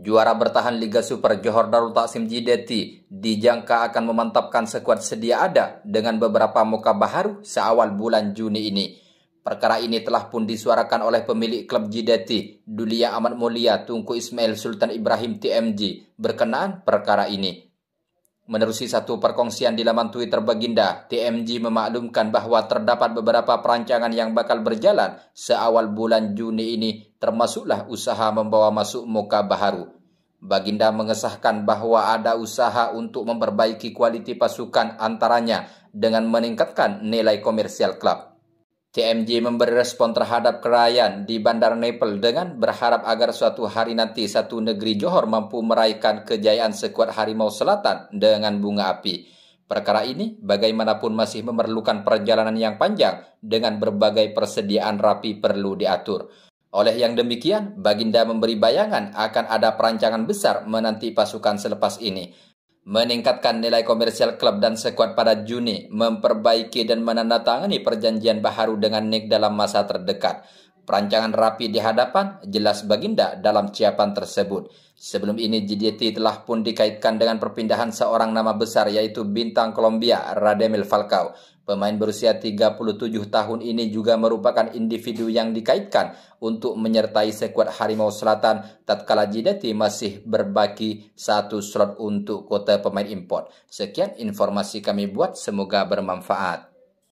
Juara bertahan Liga Super Johor Darul Taksim JDT dijangka akan memantapkan sekuat sedia ada dengan beberapa muka baharu seawal bulan Juni ini. Perkara ini telah pun disuarakan oleh pemilik klub JDT, Dulia Amat Mulia Tungku Ismail Sultan Ibrahim TMJ berkenaan perkara ini. Menerusi satu perkongsian di laman Twitter Baginda, TMG memaklumkan bahwa terdapat beberapa perancangan yang bakal berjalan seawal bulan Juni ini termasuklah usaha membawa masuk muka baharu. Baginda mengesahkan bahwa ada usaha untuk memperbaiki kualiti pasukan antaranya dengan meningkatkan nilai komersial klub. TMJ memberi respon terhadap kerayan di Bandar Nepal dengan berharap agar suatu hari nanti satu negeri Johor mampu meraihkan kejayaan sekuat Harimau Selatan dengan bunga api. Perkara ini bagaimanapun masih memerlukan perjalanan yang panjang dengan berbagai persediaan rapi perlu diatur. Oleh yang demikian, Baginda memberi bayangan akan ada perancangan besar menanti pasukan selepas ini. Meningkatkan nilai komersial klub dan sekuat pada Juni, memperbaiki dan menandatangani perjanjian baharu dengan Nick dalam masa terdekat, Perancangan rapi di hadapan jelas baginda dalam ciapan tersebut. Sebelum ini JDT telah pun dikaitkan dengan perpindahan seorang nama besar yaitu bintang Kolombia Radamel Falcao. Pemain berusia 37 tahun ini juga merupakan individu yang dikaitkan untuk menyertai sekuat Harimau Selatan tatkala JDT masih berbagi satu slot untuk kota pemain import. Sekian informasi kami buat, semoga bermanfaat.